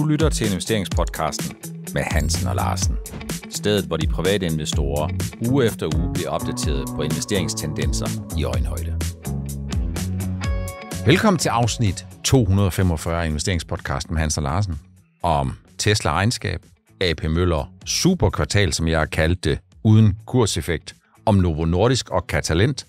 Du lytter til investeringspodcasten med Hansen og Larsen. Stedet, hvor de private investorer uge efter uge bliver opdateret på investeringstendenser i øjenhøjde. Velkommen til afsnit 245 af investeringspodcasten med Hansen og Larsen om Tesla regnskab, AP Møller superkvartal, som jeg har kaldt det, uden kurseffekt, om Novo Nordisk og Catalent,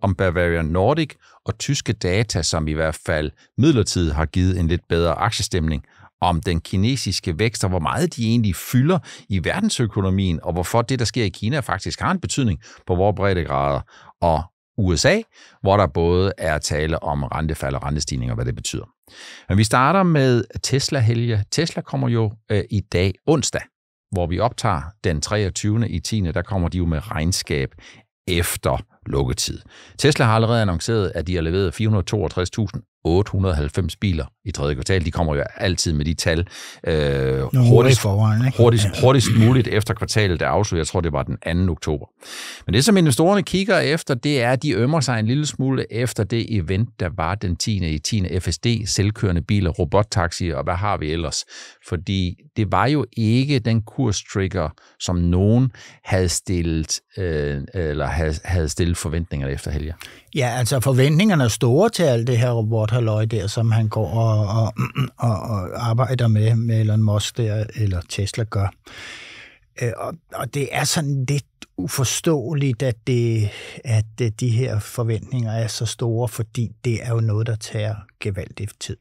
om Bavarian Nordic og tyske data, som i hvert fald midlertidigt har givet en lidt bedre aktiestemning – om den kinesiske vækst, og hvor meget de egentlig fylder i verdensøkonomien, og hvorfor det, der sker i Kina, faktisk har en betydning på vores brede grader. Og USA, hvor der både er tale om rentefald og rentestigninger, hvad det betyder. Men vi starter med Tesla, Helge. Tesla kommer jo øh, i dag onsdag, hvor vi optager den 23. i 10. Der kommer de jo med regnskab efter lukketid. Tesla har allerede annonceret, at de har leveret 890 biler i tredje kvartal. De kommer jo altid med de tal øh, hurtigst, forvejen, ikke? hurtigst, hurtigst muligt efter kvartalet der afslutter. Jeg tror, det var den 2. oktober. Men det, som investorerne kigger efter, det er, at de ømmer sig en lille smule efter det event, der var den 10. i 10. FSD, selvkørende biler, robottaxier og hvad har vi ellers? Fordi det var jo ikke den kurstrigger, som nogen havde stillet, øh, eller havde, havde stillet forventningerne efter helger. Ja, altså forventningerne er store til alt det her robot halløj der, som han går og, og, og, og arbejder med, med Elon Musk der, eller Tesla gør. Øh, og, og det er sådan lidt uforståeligt, at, det, at øh, de her forventninger er så store, fordi det er jo noget, der tager gevaldigt tid.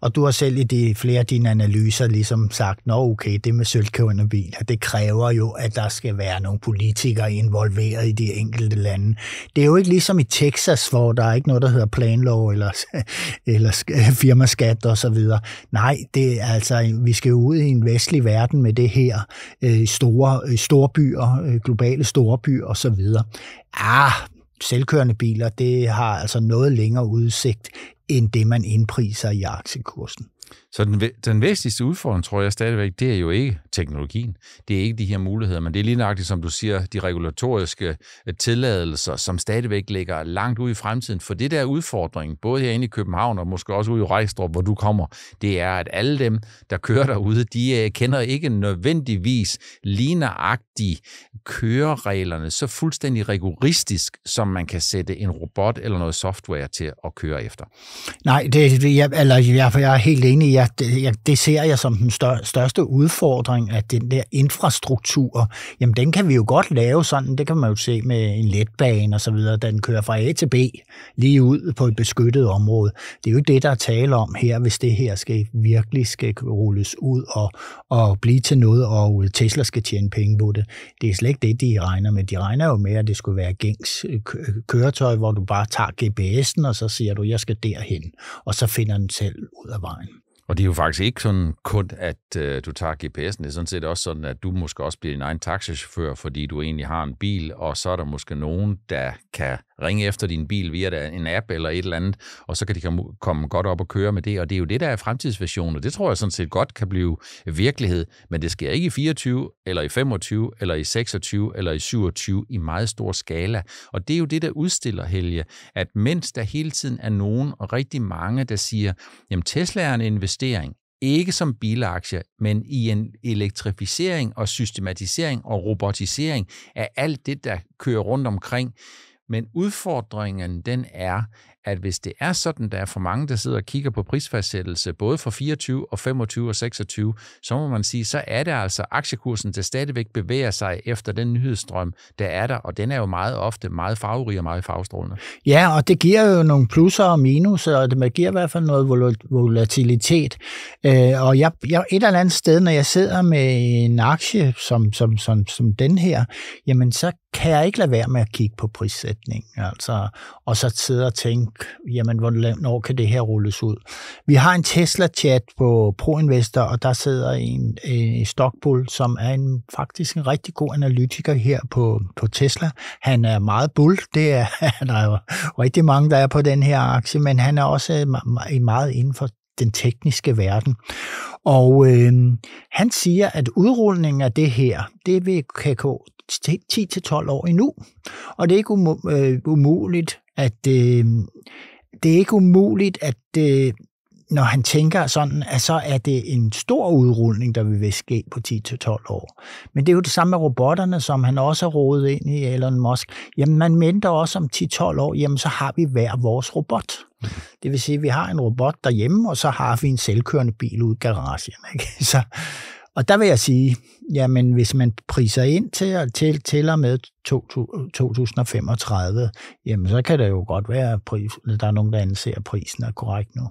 Og du har selv i de, flere af dine analyser ligesom sagt, nå okay, det med sølvkævende biler, det kræver jo, at der skal være nogle politikere involveret i de enkelte lande. Det er jo ikke ligesom i Texas, hvor der er ikke noget, der hedder planlov eller, eller firmaskat og så videre. Nej, det er altså, vi skal jo ud i en vestlig verden med det her, øh, store, øh, store byer, øh, globale store byer og så videre. Ah, selvkørende biler, det har altså noget længere udsigt end det, man indpriser i aktiekursen. Så den, den væsentligste udfordring, tror jeg stadigvæk, det er jo ikke teknologien. Det er ikke de her muligheder, men det er lige nøjagtigt, som du siger, de regulatoriske øh, tilladelser, som stadigvæk ligger langt ude i fremtiden. For det der udfordring, både herinde i København og måske også ude i Rejstrup, hvor du kommer, det er, at alle dem, der kører derude, de øh, kender ikke nødvendigvis ligneragtige kørereglerne så fuldstændig rigoristisk, som man kan sætte en robot eller noget software til at køre efter. Nej, det, jeg, eller, jeg, jeg er helt enig enig. Jeg, jeg, det ser jeg som den største udfordring, at den der infrastruktur, jamen den kan vi jo godt lave sådan, det kan man jo se med en letbane og så videre, den kører fra A til B lige ud på et beskyttet område. Det er jo ikke det, der er tale om her, hvis det her skal virkelig skal rulles ud og, og blive til noget, og Tesla skal tjene penge på det. Det er slet ikke det, de regner med. De regner jo med, at det skulle være gængs køretøj, hvor du bare tager GPS'en, og så siger du, jeg skal derhen, og så finder den selv ud af vejen. Og det er jo faktisk ikke sådan kun, at øh, du tager GPS'en. Det er sådan set også sådan, at du måske også bliver din egen taxichauffør, fordi du egentlig har en bil, og så er der måske nogen, der kan ringe efter din bil via en app eller et eller andet, og så kan de komme godt op og køre med det, og det er jo det, der er fremtidsversionen, og det tror jeg sådan set godt kan blive virkelighed, men det sker ikke i 24, eller i 25, eller i 26, eller i 27 i meget stor skala, og det er jo det, der udstiller, Helge, at mens der hele tiden er nogen, og rigtig mange, der siger, jamen Tesla er en investering, ikke som bilaktie, men i en elektrificering og systematisering og robotisering af alt det, der kører rundt omkring, men udfordringen den er, at hvis det er sådan, der er for mange, der sidder og kigger på prisfastsættelse, både for 24 og 25 og 26, så må man sige, så er det altså aktiekursen, der stadigvæk bevæger sig efter den nyhedsstrøm, der er der, og den er jo meget ofte meget farverig og meget farvestrålende. Ja, og det giver jo nogle plusser og minuser, og det giver i hvert fald noget volatilitet. Øh, og jeg, jeg et eller andet sted, når jeg sidder med en aktie som, som, som, som den her, jamen så kan jeg ikke lade være med at kigge på prissætningen, altså, og så sidde og tænke, nok, jamen, hvornår kan det her rulles ud? Vi har en Tesla-chat på ProInvestor, og der sidder en, en Stockbull, som er en, faktisk en rigtig god analytiker her på, på Tesla. Han er meget bull, det er, der er jo rigtig mange, der er på den her aktie, men han er også meget inden for den tekniske verden. Og øh, han siger, at udrulningen af det her, det vil KK 10-12 år endnu. Og det er ikke øh, umuligt, at øh, det er ikke umuligt, at øh, når han tænker sådan, at så er det en stor udrulning, der vil ske på 10-12 år. Men det er jo det samme med robotterne, som han også har rådet ind i Elon Musk. Jamen, man mindre også om 10-12 år, jamen så har vi hver vores robot. Det vil sige, at vi har en robot derhjemme, og så har vi en selvkørende bil ude i garagen. Ikke? Så, og der vil jeg sige, jamen hvis man priser ind til, til, til og med 2035, jamen så kan det jo godt være, at der er nogen, der anser prisen er korrekt nu.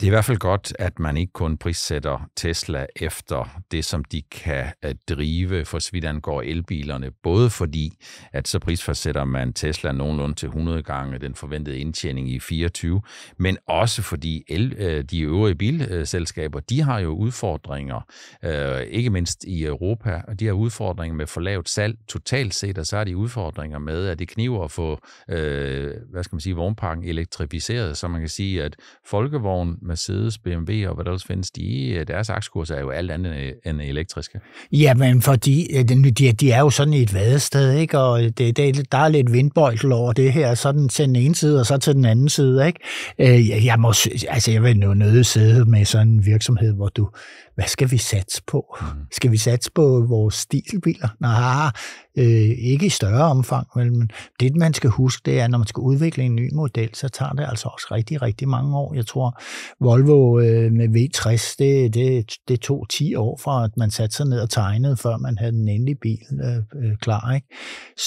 Det er i hvert fald godt, at man ikke kun prissætter Tesla efter det, som de kan øh, drive, for så vidt angår elbilerne, både fordi, at så prisforsætter man Tesla nogenlunde til 100 gange den forventede indtjening i 24, men også fordi el, øh, de øvrige bilselskaber, de har jo udfordringer, øh, ikke mindst i Europa, og de har udfordringer med for lavt salg totalt set, og så har de udfordringer med, at det kniver at få, hvad skal man sige, vognparken elektrificeret, så man kan sige, at folkevogn Mercedes, BMW og hvad der også findes, de, øh, deres aktiekurser er jo alt andet end øh, elektriske. Ja, men fordi øh, de, de er jo sådan i et vadested, ikke? og det, det, der er lidt vindbøjtel over det her, sådan til den ene side og så til den anden side. Ikke? Jeg, jeg, må, altså, jeg vil nå nødt sidde med sådan en virksomhed, hvor du hvad skal vi satse på? Mm. Skal vi satse på vores stilbiler? Nej, øh, ikke i større omfang, men det, man skal huske, det er, at når man skal udvikle en ny model, så tager det altså også rigtig, rigtig mange år. Jeg tror, Volvo øh, med V60, det, det, det tog 10 år fra, at man satte sig ned og tegnede, før man havde den endelige bil øh, øh, klar. Ikke?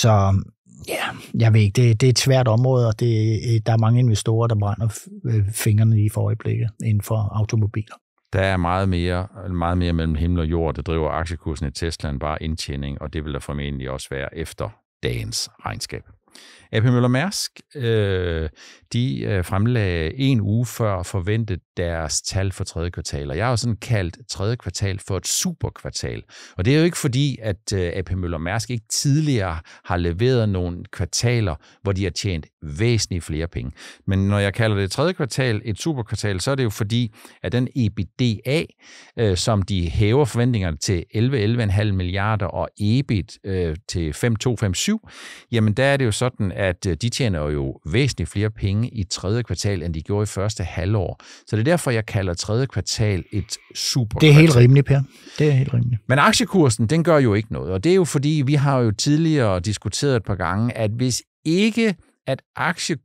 Så Ja, jeg ved ikke. Det, det er et svært område, og det, øh, der er mange investorer, der brænder øh, fingrene i for øjeblikket inden for automobiler. Der er meget mere, meget mere mellem himmel og jord, der driver aktiekursen i Tesla end bare indtjening, og det vil der formentlig også være efter dagens regnskab. AP Møller Mærsk, øh, de øh, fremlagde en uge før forventet deres tal for tredje kvartal, og jeg har jo sådan kaldt tredje kvartal for et superkvartal. Og det er jo ikke fordi, at øh, AP Møller Mærsk ikke tidligere har leveret nogle kvartaler, hvor de har tjent væsentligt flere penge. Men når jeg kalder det tredje kvartal et superkvartal, så er det jo fordi, at den EBITDA, øh, som de hæver forventningerne til 11-11,5 milliarder og EBIT øh, til 5,257, jamen der er det jo sådan, at øh, de tjener jo væsentligt flere penge i tredje kvartal, end de gjorde i første halvår. Så det er derfor, jeg kalder tredje kvartal et super Det er helt rimeligt, Per. Det er helt rimeligt. Men aktiekursen, den gør jo ikke noget, og det er jo fordi, vi har jo tidligere diskuteret et par gange, at hvis ikke at aktie,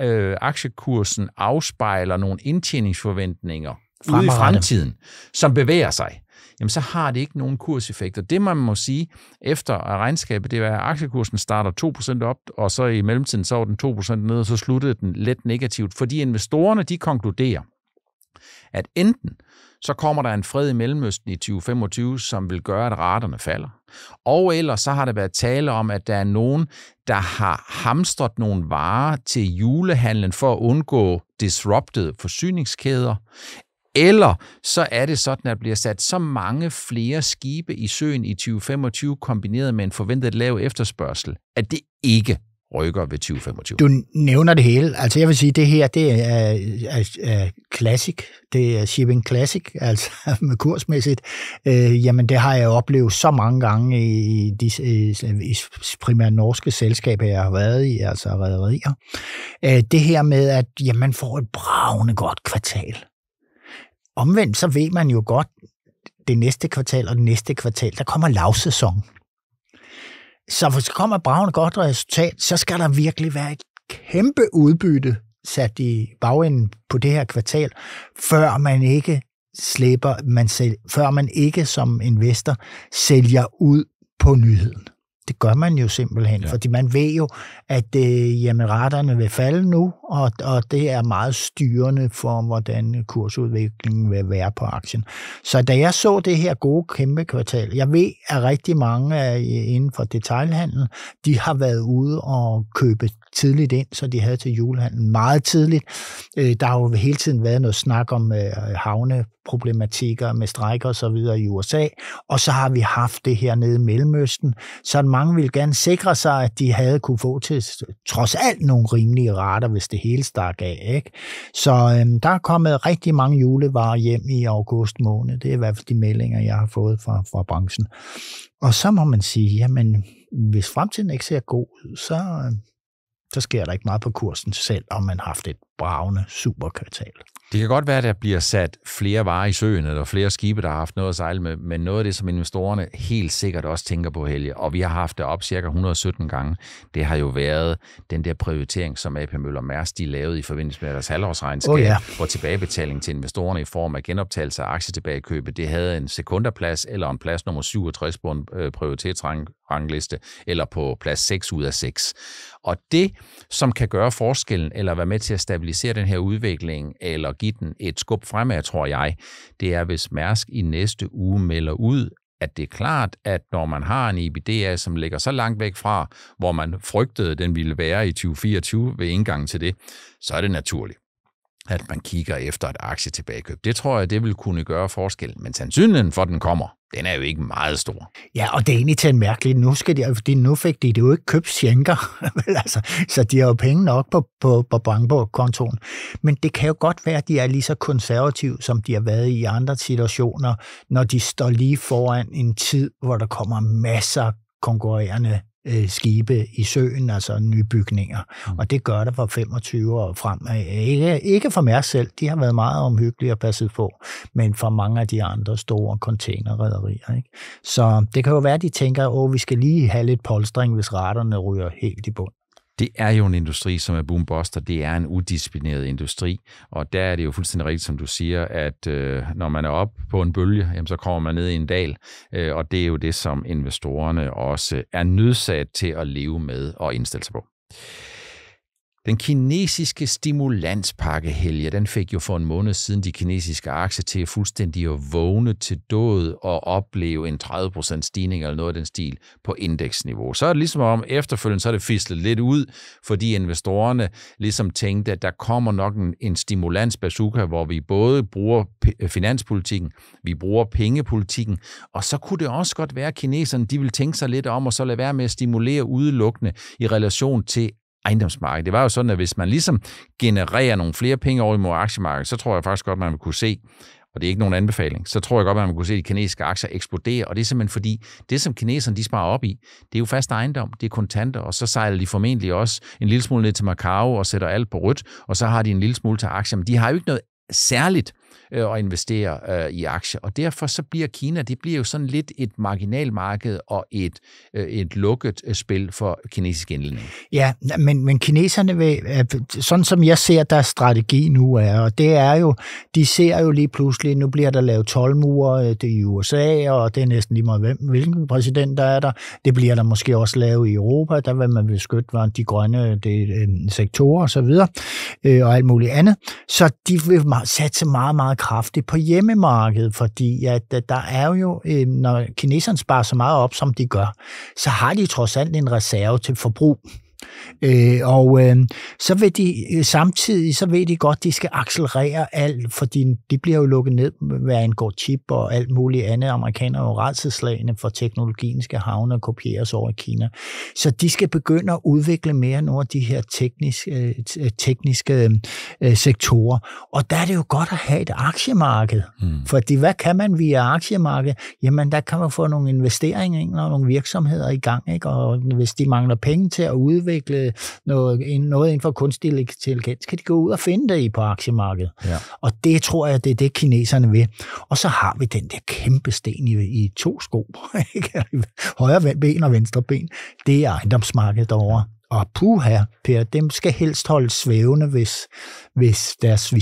øh, aktiekursen afspejler nogle indtjeningsforventninger ude i fremtiden, som bevæger sig, jamen så har det ikke nogen kurseffekt. Og det man må sige efter regnskabet, det er, at aktiekursen starter 2% op, og så i mellemtiden så var den 2% ned, og så sluttede den let negativt, fordi investorerne de konkluderer, at enten så kommer der en fred i Mellemøsten i 2025, som vil gøre, at raterne falder. Og ellers så har der været tale om, at der er nogen, der har hamstret nogle varer til julehandlen for at undgå disrupted forsyningskæder, eller så er det sådan, at der bliver sat så mange flere skibe i søen i 2025, kombineret med en forventet lav efterspørgsel, at det ikke rykker ved 2025. Du nævner det hele. Altså jeg vil sige, det her det er, er, er classic. Det er shipping classic, altså med kursmæssigt. Øh, jamen det har jeg oplevet så mange gange i, de, i, i primært norske selskaber, jeg har været i, altså rædderier. Øh, det her med, at jamen, man får et bravende godt kvartal. Omvendt så ved man jo godt, det næste kvartal og det næste kvartal, der kommer lavsæson. Så hvis der kommer Braun godt resultat, så skal der virkelig være et kæmpe udbytte sat i bagenden på det her kvartal, før man ikke slipper, man sælger, før man ikke som investor sælger ud på nyheden. Det gør man jo simpelthen, ja. fordi man ved jo, at øh, jamen, retterne vil falde nu, og, og det er meget styrende for, hvordan kursudviklingen vil være på aktien. Så da jeg så det her gode kæmpe kvartal, jeg ved, at rigtig mange af, inden for detailhandel, de har været ude og købe tidligt ind, så de havde til julehandlen meget tidligt. Øh, der har jo hele tiden været noget snak om øh, havne problematikker med strejker og så videre i USA, og så har vi haft det her nede i Mellemøsten, så mange ville gerne sikre sig, at de havde kunne få til trods alt nogle rimelige rater, hvis det hele stak af. Ikke? Så øhm, der er kommet rigtig mange julevarer hjem i august måned. Det er i hvert fald de meldinger, jeg har fået fra, fra branchen. Og så må man sige, jamen, hvis fremtiden ikke ser god ud, så, øhm, så sker der ikke meget på kursen selv, om man har haft et bravende superkvartal. Det kan godt være, at der bliver sat flere varer i søen, eller flere skibe, der har haft noget at sejle med, men noget af det, som investorerne helt sikkert også tænker på, Helge, og vi har haft det op cirka 117 gange, det har jo været den der prioritering, som AP Møller Mærs, de lavede i forbindelse med deres halvårsregnskab, oh, ja. hvor tilbagebetaling til investorerne i form af genoptagelse af aktietilbagekøbet, det havde en sekunderplads eller en plads nummer 67 på en øh, prioritetsrangliste, eller på plads 6 ud af 6. Og det, som kan gøre forskellen, eller være med til at stabilisere den her udvikling, eller give den et skub fremad, tror jeg, det er, hvis Mærsk i næste uge melder ud, at det er klart, at når man har en EBITDA, som ligger så langt væk fra, hvor man frygtede, den ville være i 2024 ved indgangen til det, så er det naturligt at man kigger efter et aktietilbagekøb. Det tror jeg, det vil kunne gøre forskel, men sandsynligheden for, at den kommer, den er jo ikke meget stor. Ja, og det er egentlig til en mærkelig, nu, skal de, fordi nu fik de det jo ikke købt skænker, altså, så de har jo penge nok på, på, på bankbogkontoen. Men det kan jo godt være, at de er lige så konservative, som de har været i andre situationer, når de står lige foran en tid, hvor der kommer masser konkurrerende Øh, skibe i søen, altså nybygninger. Mm. Og det gør der fra 25 og frem. Ikke, ikke for mig selv, de har været meget omhyggelige at passe på, men for mange af de andre store containerrederier. Ikke? Så det kan jo være, at de tænker, at vi skal lige have lidt polstring, hvis retterne ryger helt i bund det er jo en industri, som er boomboster. Det er en udisciplineret industri, og der er det jo fuldstændig rigtigt, som du siger, at øh, når man er op på en bølge, jamen, så kommer man ned i en dal, øh, og det er jo det, som investorerne også er nødsat til at leve med og indstille sig på. Den kinesiske stimulanspakke, Helge, den fik jo for en måned siden de kinesiske aktier til fuldstændig at vågne til død og opleve en 30% stigning eller noget af den stil på indeksniveau. Så er det ligesom om efterfølgende, så er det fislet lidt ud, fordi investorerne ligesom tænkte, at der kommer nok en, en stimulansbazooka, hvor vi både bruger øh, finanspolitikken, vi bruger pengepolitikken, og så kunne det også godt være, at kineserne de vil tænke sig lidt om, og så lade være med at stimulere udelukkende i relation til ejendomsmarked. Det var jo sådan, at hvis man ligesom genererer nogle flere penge over imod aktiemarkedet, så tror jeg faktisk godt, man vil kunne se, og det er ikke nogen anbefaling, så tror jeg godt, at man kunne se de kinesiske aktier eksplodere, og det er simpelthen fordi, det som kineserne de sparer op i, det er jo fast ejendom, det er kontanter, og så sejler de formentlig også en lille smule ned til Macau og sætter alt på rødt, og så har de en lille smule til aktier, men de har jo ikke noget særligt øh, og investere øh, i aktier. Og derfor så bliver Kina, det bliver jo sådan lidt et marginalmarked og et, øh, et lukket øh, spil for kinesisk indlænding. Ja, men, men kineserne vil, øh, sådan som jeg ser deres strategi nu er, og det er jo, de ser jo lige pludselig, nu bliver der lavet 12 mure øh, i USA, og det er næsten lige meget, hvilken præsident der er der. Det bliver der måske også lavet i Europa, der vil man beskytte de grønne det, sektorer osv., og, så videre, øh, og alt muligt andet. Så de vil satse meget, meget kraftigt på hjemmemarkedet, fordi at der er jo, øh, når kineserne sparer så meget op, som de gør, så har de trods alt en reserve til forbrug. Øh, og øh, så vil de øh, samtidig, så ved de godt, de skal accelerere alt, fordi de bliver jo lukket ned, hvad angår chip og alt muligt andet. Amerikanere er jo for teknologien skal havne og kopieres over i Kina. Så de skal begynde at udvikle mere nogle af de her tekniske, øh, øh, tekniske øh, sektorer. Og der er det jo godt at have et aktiemarked. Mm. Fordi hvad kan man via aktiemarked? Jamen, der kan man få nogle investeringer og nogle virksomheder i gang, ikke? og hvis de mangler penge til at udvikle udvikle noget, noget inden for kunstig intelligens, kan de gå ud og finde det i på aktiemarkedet. Ja. Og det tror jeg, det er det, kineserne vil. Og så har vi den der kæmpe sten i, i to sko. Højre ben og venstre ben. Det er ejendomsmarkedet derovre og puha, Per, dem skal helst holde svævende, hvis, hvis deres øh,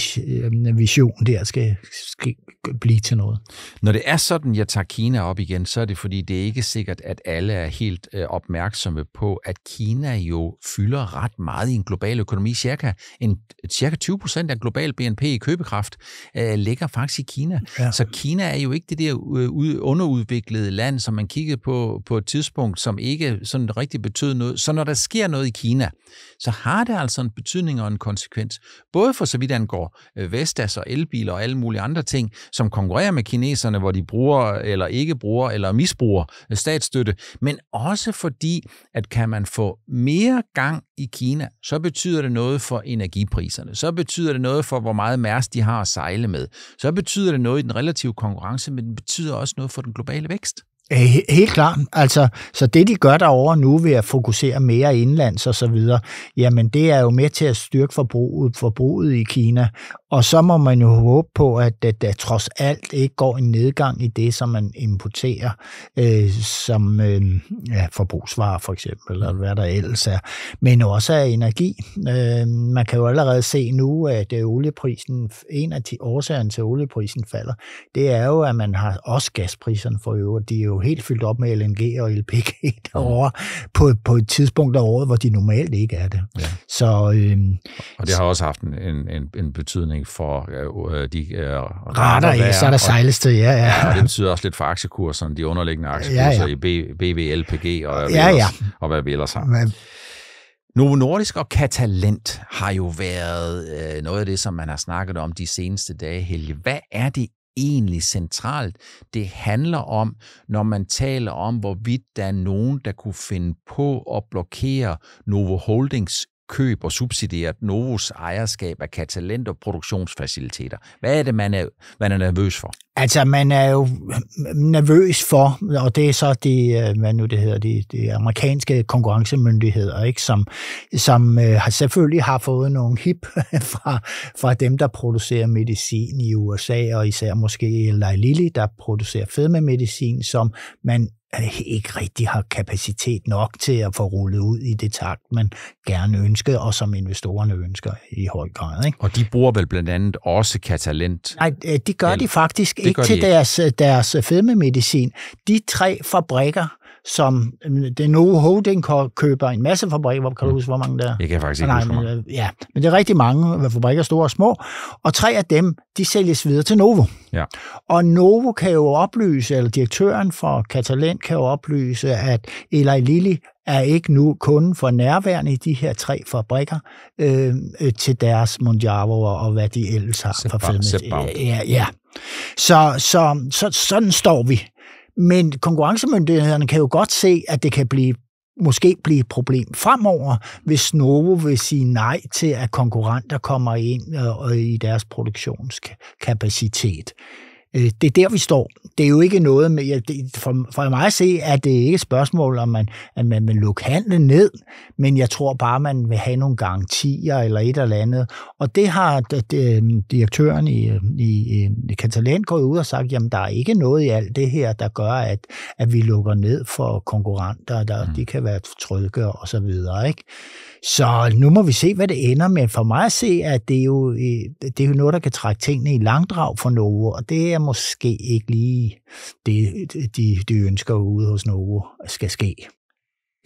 vision der skal, skal blive til noget. Når det er sådan, jeg tager Kina op igen, så er det fordi, det er ikke sikkert, at alle er helt øh, opmærksomme på, at Kina jo fylder ret meget i en global økonomi. Cirka, en, cirka 20 procent af global BNP i købekraft øh, ligger faktisk i Kina. Ja. Så Kina er jo ikke det der øh, underudviklede land, som man kiggede på på et tidspunkt, som ikke sådan rigtig betød noget. Så når der sker noget, noget i Kina, så har det altså en betydning og en konsekvens. Både for så vidt angår øh, Vestas og elbiler og alle mulige andre ting, som konkurrerer med kineserne, hvor de bruger eller ikke bruger eller misbruger øh, statsstøtte, men også fordi, at kan man få mere gang i Kina, så betyder det noget for energipriserne, så betyder det noget for, hvor meget mærs de har at sejle med, så betyder det noget i den relative konkurrence, men det betyder også noget for den globale vækst. Øh, helt klart. Altså, så det, de gør derovre nu ved at fokusere mere indlands og så videre, jamen det er jo med til at styrke forbruget, forbruget i Kina, og så må man jo håbe på, at der, der trods alt ikke går en nedgang i det, som man importerer øh, som øh, ja, forbrugsvarer for eksempel, eller hvad der ellers er. Men også af energi. Øh, man kan jo allerede se nu, at øh, olieprisen, en af de årsagerne til, at olieprisen falder, det er jo, at man har også gaspriserne for øvrigt. De er jo helt fyldt op med LNG og LPG mm. derovre på, på et tidspunkt af året, hvor de normalt ikke er det. Ja. Så, øh, og det har også haft en, en, en betydning betydning for øh, øh, de øh, rater, der så er der sejleste, ja, ja. ja. Og det betyder også lidt for aktiekurserne, de underliggende aktiekurser ja, ja. i BV, LPG og, ja, ellers, ja. og hvad vi ellers har. Men... Novo Nordisk og Katalent har jo været øh, noget af det, som man har snakket om de seneste dage, Helge. Hvad er det egentlig centralt. Det handler om, når man taler om, hvorvidt der er nogen, der kunne finde på at blokere Novo Holdings køb og subsidieret Novos ejerskab af katalent- og produktionsfaciliteter. Hvad er det, man er, man er nervøs for? Altså, man er jo nervøs for, og det er så det, øh, hvad nu det hedder, de, de amerikanske konkurrencemyndigheder, ikke? som, som øh, selvfølgelig har fået nogle hip fra, fra dem, der producerer medicin i USA, og især måske Eli Lilly, der producerer medicin, som man ikke rigtig har kapacitet nok til at få rullet ud i det takt, man gerne ønsker, og som investorerne ønsker i høj grad. Ikke? Og de bruger vel blandt andet også katalent? Nej, øh, det gør Eller, de faktisk ikke de til ikke. Deres, øh, deres fedmemedicin. De tre fabrikker, som øh, den nu Holding køber en masse fabrikker. Hvor kan du mm. huske, hvor mange der er? Jeg kan faktisk ikke Nej, huske, men, øh, Ja, men det er rigtig mange øh, fabrikker, store og små. Og tre af dem, de sælges videre til Novo. Ja. Og Novo kan jo oplyse, eller direktøren for Catalent kan jo oplyse, at Eli Lilly er ikke nu kun for nærværende i de her tre fabrikker øh, til deres Mondiavo og hvad de ellers har for Ja, ja. Så, så, så sådan står vi. Men konkurrencemyndighederne kan jo godt se, at det kan blive måske blive et problem fremover, hvis Novo vil sige nej til, at konkurrenter kommer ind øh, i deres produktionskapacitet. Øh, det er der, vi står. Det er jo ikke noget med... for, mig at se, at det ikke et spørgsmål, om man, at man vil lukke handlen ned, men jeg tror bare, man vil have nogle garantier eller et eller andet. Og det har det, øhm, direktøren i, øhm, i, øhm, i Katalan gået ud og sagt, jamen der er ikke noget i alt det her, der gør, at, at vi lukker ned for konkurrenter, der mm. de kan være trygge og så videre. Ikke? Så nu må vi se, hvad det ender med. For mig at se, at det er jo, øh, det er jo noget, der kan trække tingene i langdrag for Novo, og det er måske ikke lige det, de, de ønsker ude hos Novo skal ske.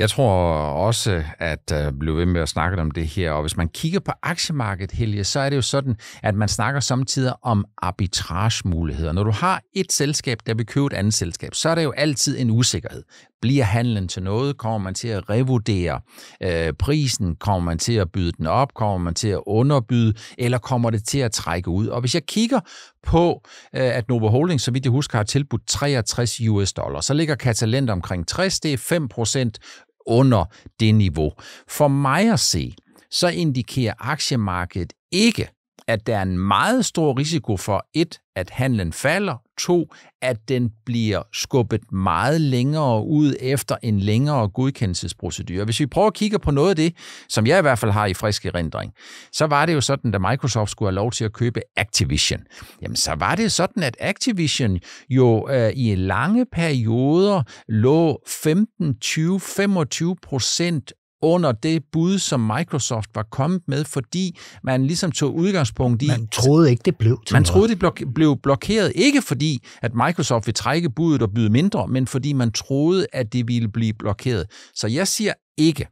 Jeg tror også, at øh, blive ved med at snakke om det her, og hvis man kigger på aktiemarkedet, Helge, så er det jo sådan, at man snakker samtidig om arbitragemuligheder. Når du har et selskab, der vil købe et andet selskab, så er det jo altid en usikkerhed. Bliver handlen til noget? Kommer man til at revurdere øh, prisen? Kommer man til at byde den op? Kommer man til at underbyde? Eller kommer det til at trække ud? Og hvis jeg kigger på, øh, at Novo Holdings, så vidt jeg husker, har tilbudt 63 US dollar, så ligger Katalent omkring 60, det er 5 procent under det niveau. For mig at se, så indikerer aktiemarkedet ikke, at der er en meget stor risiko for, et, at handlen falder, to, at den bliver skubbet meget længere ud efter en længere godkendelsesprocedure. Hvis vi prøver at kigge på noget af det, som jeg i hvert fald har i frisk erindring, så var det jo sådan, da Microsoft skulle have lov til at købe Activision. Jamen, så var det sådan, at Activision jo øh, i lange perioder lå 15, 20, 25 procent under det bud, som Microsoft var kommet med, fordi man ligesom tog udgangspunkt i... Man troede ikke, det blev til Man troede, det blok- blev blokeret, ikke fordi, at Microsoft ville trække budet og byde mindre, men fordi man troede, at det ville blive blokeret. Så jeg siger ikke,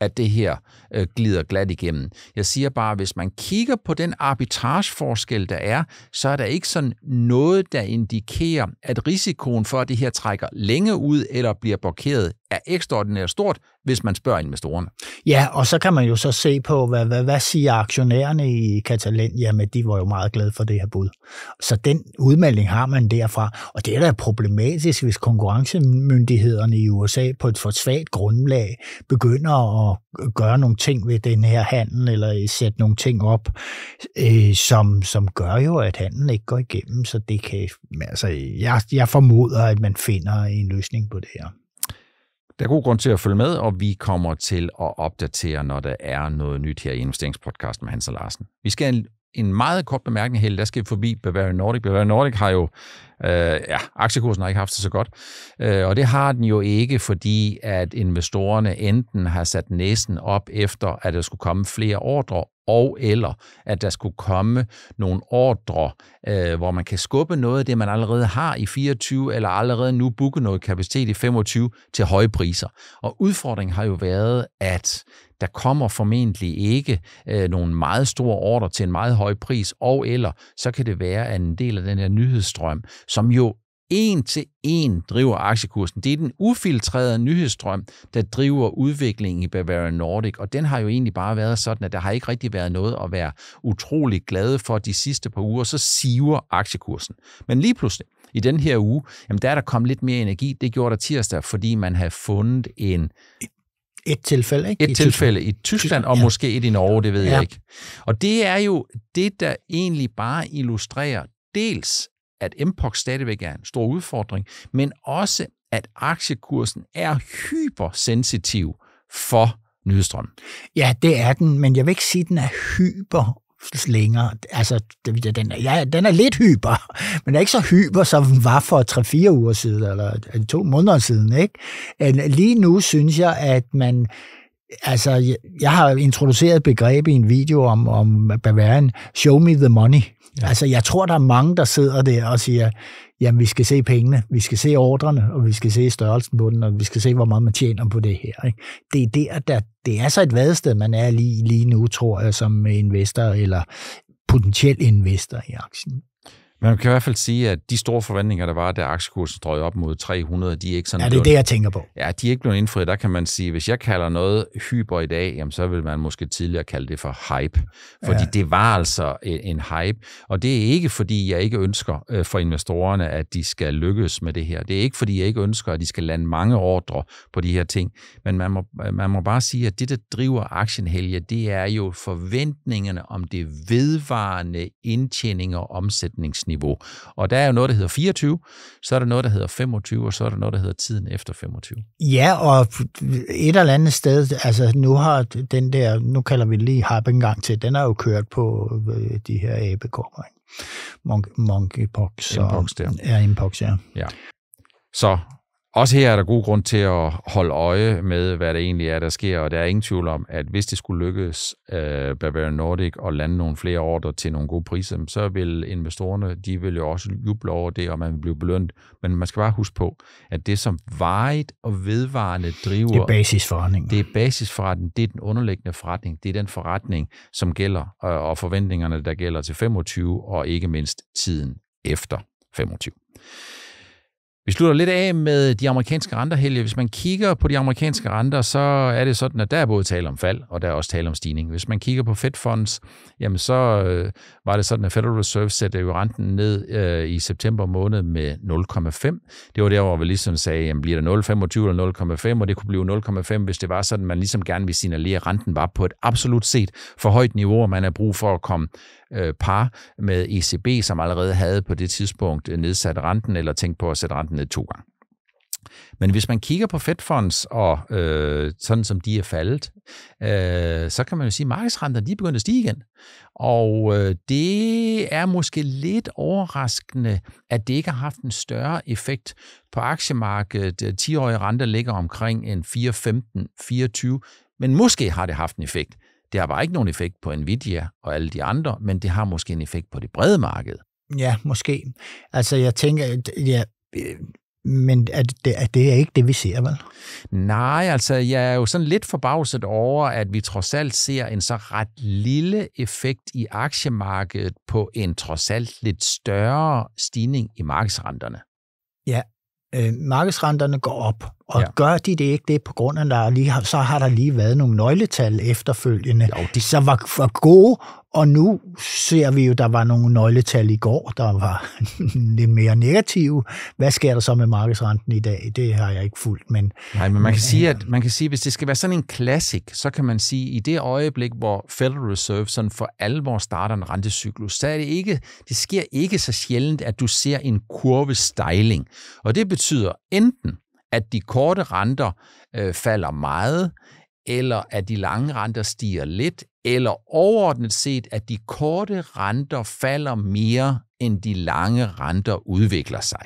at det her øh, glider glat igennem. Jeg siger bare, at hvis man kigger på den arbitrageforskel, der er, så er der ikke sådan noget, der indikerer, at risikoen for, at det her trækker længe ud eller bliver blokeret, er ekstraordinært stort, hvis man spørger investorerne. Ja, og så kan man jo så se på, hvad, hvad, hvad siger aktionærerne i Katalin? Jamen, de var jo meget glade for det her bud. Så den udmelding har man derfra, og det er da problematisk, hvis konkurrencemyndighederne i USA på et for svagt grundlag begynder at gøre nogle ting ved den her handel, eller sætte nogle ting op, øh, som, som gør jo, at handlen ikke går igennem, så det kan, altså, jeg, jeg formoder, at man finder en løsning på det her. Der er god grund til at følge med, og vi kommer til at opdatere, når der er noget nyt her i investeringspodcasten med Hans og Larsen. Vi skal en, en meget kort bemærkning, Helle. Der skal vi forbi Bavaria Nordic. Bavaria Nordic har jo... Øh, ja, aktiekursen har ikke haft det så godt. Øh, og det har den jo ikke, fordi at investorerne enten har sat næsen op efter, at der skulle komme flere ordre, og eller at der skulle komme nogle ordre, øh, hvor man kan skubbe noget af det, man allerede har i 24 eller allerede nu booke noget kapacitet i 25 til høje priser. Og udfordringen har jo været, at der kommer formentlig ikke øh, nogle meget store ordre til en meget høj pris, og eller så kan det være, at en del af den her nyhedsstrøm, som jo en til en driver aktiekursen. Det er den ufiltrerede nyhedsstrøm, der driver udviklingen i Bavaria Nordic, og den har jo egentlig bare været sådan, at der har ikke rigtig været noget at være utrolig glad for de sidste par uger, så siver aktiekursen. Men lige pludselig, i den her uge, jamen der er der kommet lidt mere energi. Det gjorde der tirsdag, fordi man havde fundet en et tilfælde, ikke? Et I tilfælde Tyskland. i Tyskland, og ja. måske et i Norge, det ved ja. jeg ikke. Og det er jo det, der egentlig bare illustrerer dels, at MPOX stadigvæk er en stor udfordring, men også at aktiekursen er hypersensitiv for nyhedsstrøm. Ja, det er den, men jeg vil ikke sige, at den er hyper længere. Altså, den er, ja, den er lidt hyper, men er ikke så hyper, som den var for 3-4 uger siden, eller øh, to måneder siden. Ikke? Øh, lige nu synes jeg, at man... Altså, jeg har introduceret et begreb i en video om, om Bavarian, show me the money. Altså, jeg tror, der er mange, der sidder der og siger, jamen, vi skal se pengene, vi skal se ordrene, og vi skal se størrelsen på den, og vi skal se, hvor meget man tjener på det her. Ikke? Det er der, der, det er så et vadested, man er lige, lige nu, tror jeg, som investor eller potentiel investor i aktien. Man kan i hvert fald sige, at de store forventninger, der var, da aktiekursen drøg op mod 300, de er ikke sådan... Ja, det er blevet, det, jeg tænker på. Ja, de er ikke blevet indfriet. Der kan man sige, hvis jeg kalder noget hyper i dag, jamen, så vil man måske tidligere kalde det for hype. Fordi ja. det var altså e-, en hype. Og det er ikke, fordi jeg ikke ønsker øh, for investorerne, at de skal lykkes med det her. Det er ikke, fordi jeg ikke ønsker, at de skal lande mange ordre på de her ting. Men man må, man må bare sige, at det, der driver aktien, Helge, det er jo forventningerne om det vedvarende indtjening og omsætnings niveau. Og der er jo noget, der hedder 24, så er der noget, der hedder 25, og så er der noget, der hedder tiden efter 25. Ja, og et eller andet sted, altså nu har den der, nu kalder vi lige har en gang til, den er jo kørt på øh, de her æbekopper. Monkeypox. Monkeypox, der. Ja, impox, ja. ja. Så også her er der god grund til at holde øje med, hvad det egentlig er, der sker, og der er ingen tvivl om, at hvis det skulle lykkes uh, Bavarian Nordic at lande nogle flere ordre til nogle gode priser, så vil investorerne, de vil jo også juble over det, og man vil blive belønnet. Men man skal bare huske på, at det som varigt og vedvarende driver... Det er basisforretningen. Det er basisforretningen, det er den underliggende forretning, det er den forretning, som gælder, øh, og forventningerne, der gælder til 25, og ikke mindst tiden efter 25. Vi slutter lidt af med de amerikanske renter, Helge. Hvis man kigger på de amerikanske renter, så er det sådan, at der er både tale om fald, og der er også tale om stigning. Hvis man kigger på Fed Funds, jamen så øh, var det sådan, at Federal Reserve satte jo renten ned øh, i september måned med 0,5. Det var der, hvor vi ligesom sagde, jamen bliver det 0,25 eller 0,5, og det kunne blive 0,5, hvis det var sådan, at man ligesom gerne ville signalere, at renten var på et absolut set for højt niveau, og man har brug for at komme øh, par med ECB, som allerede havde på det tidspunkt øh, nedsat renten, eller tænkt på at sætte renten ned to gange. Men hvis man kigger på Fed Funds, og øh, sådan som de er faldet, øh, så kan man jo sige, at markedsrenterne de er begyndt at stige igen. Og øh, det er måske lidt overraskende, at det ikke har haft en større effekt på aktiemarkedet. 10-årige øh, renter ligger omkring en 4,15-24, men måske har det haft en effekt. Det har bare ikke nogen effekt på Nvidia og alle de andre, men det har måske en effekt på det brede marked. Ja, måske. Altså jeg tænker, ja, Øh, men er det, er det er ikke det, vi ser, vel? Nej, altså jeg er jo sådan lidt forbavset over, at vi trods alt ser en så ret lille effekt i aktiemarkedet på en trods alt lidt større stigning i markedsrenterne. Ja, øh, markedsrenterne går op, og ja. gør de det ikke det på grund af, at der lige har, så har der lige været nogle nøgletal efterfølgende, jo, det... så var, for gode, og nu ser vi jo, der var nogle nøgletal i går, der var lidt mere negative. Hvad sker der så med markedsrenten i dag? Det har jeg ikke fulgt, men... Nej, men man kan sige, øh, at man kan sige, at hvis det skal være sådan en klassik, så kan man sige, at i det øjeblik, hvor Federal Reserve sådan for alvor starter en rentecyklus, så er det ikke, det sker ikke så sjældent, at du ser en kurvestejling. Og det betyder enten, at de korte renter øh, falder meget, eller at de lange renter stiger lidt, eller overordnet set, at de korte renter falder mere, end de lange renter udvikler sig.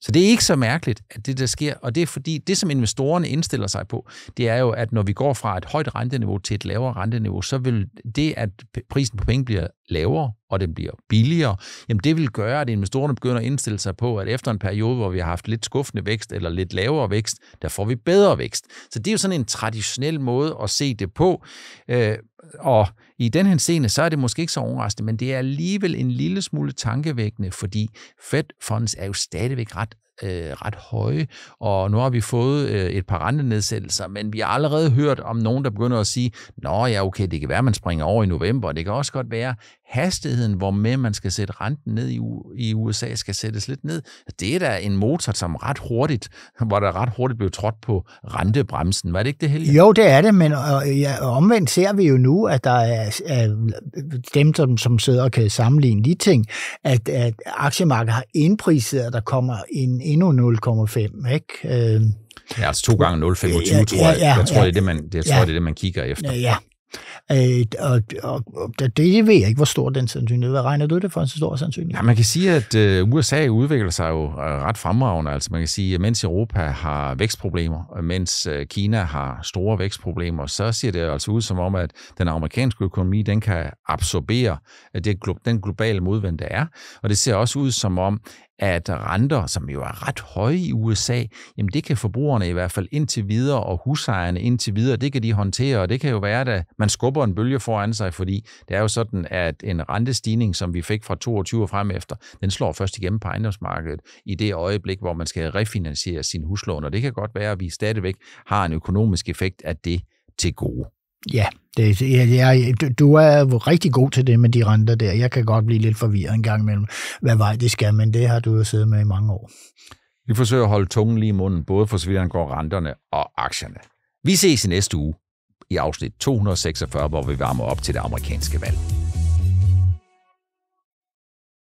Så det er ikke så mærkeligt, at det der sker, og det er fordi, det som investorerne indstiller sig på, det er jo, at når vi går fra et højt renteniveau til et lavere renteniveau, så vil det, at prisen på penge bliver lavere, og den bliver billigere, jamen det vil gøre, at investorerne begynder at indstille sig på, at efter en periode, hvor vi har haft lidt skuffende vækst eller lidt lavere vækst, der får vi bedre vækst. Så det er jo sådan en traditionel måde at se det på. Øh, og i den her scene, så er det måske ikke så overraskende, men det er alligevel en lille smule tankevækkende, fordi Fed Funds er jo stadigvæk ret øh, ret høje, og nu har vi fået øh, et par rentenedsættelser, men vi har allerede hørt om nogen, der begynder at sige, nå ja, okay, det kan være, man springer over i november, det kan også godt være, hastigheden, hvor med man skal sætte renten ned i, i USA, skal sættes lidt ned. Det er da en motor, som ret hurtigt, hvor der ret hurtigt blev trådt på rentebremsen. Var det ikke det heldige? Jo, det er det, men og, ja, omvendt ser vi jo nu, at der er, er dem, som, som sidder og kan sammenligne de ting, at, at aktiemarkedet har indpriset, at der kommer en endnu 0,5, ikke? Øh, ja, altså to gange 0,25, ja, tror jeg. Ja, ja, jeg tror, ja, det, er det, man, det, jeg tror ja, det er det, man kigger efter. Ja, ja. Øh, og, og, og det, det ved jeg ikke, hvor stor den sandsynlighed er. Hvad regner du det for en så stor sandsynlighed? Ja, man kan sige, at øh, USA udvikler sig jo øh, ret fremragende. Altså man kan sige, at mens Europa har vækstproblemer, mens øh, Kina har store vækstproblemer, så ser det altså ud som om, at den amerikanske økonomi, den kan absorbere det, den globale modvind, der er. Og det ser også ud som om, at renter, som jo er ret høje i USA, jamen det kan forbrugerne i hvert fald indtil videre, og husejerne indtil videre, det kan de håndtere, og det kan jo være, at man skubber en bølge foran sig, fordi det er jo sådan, at en rentestigning, som vi fik fra 22 og frem efter, den slår først igennem på ejendomsmarkedet i det øjeblik, hvor man skal refinansiere sin huslån, og det kan godt være, at vi stadigvæk har en økonomisk effekt af det til gode. Ja, det, jeg, jeg, du er rigtig god til det med de renter der. Jeg kan godt blive lidt forvirret en gang imellem, hvad vej det skal, men det har du jo siddet med i mange år. Vi forsøger at holde tungen lige i munden, både for så vidt angår renterne og aktierne. Vi ses i næste uge i afsnit 246, hvor vi varmer op til det amerikanske valg.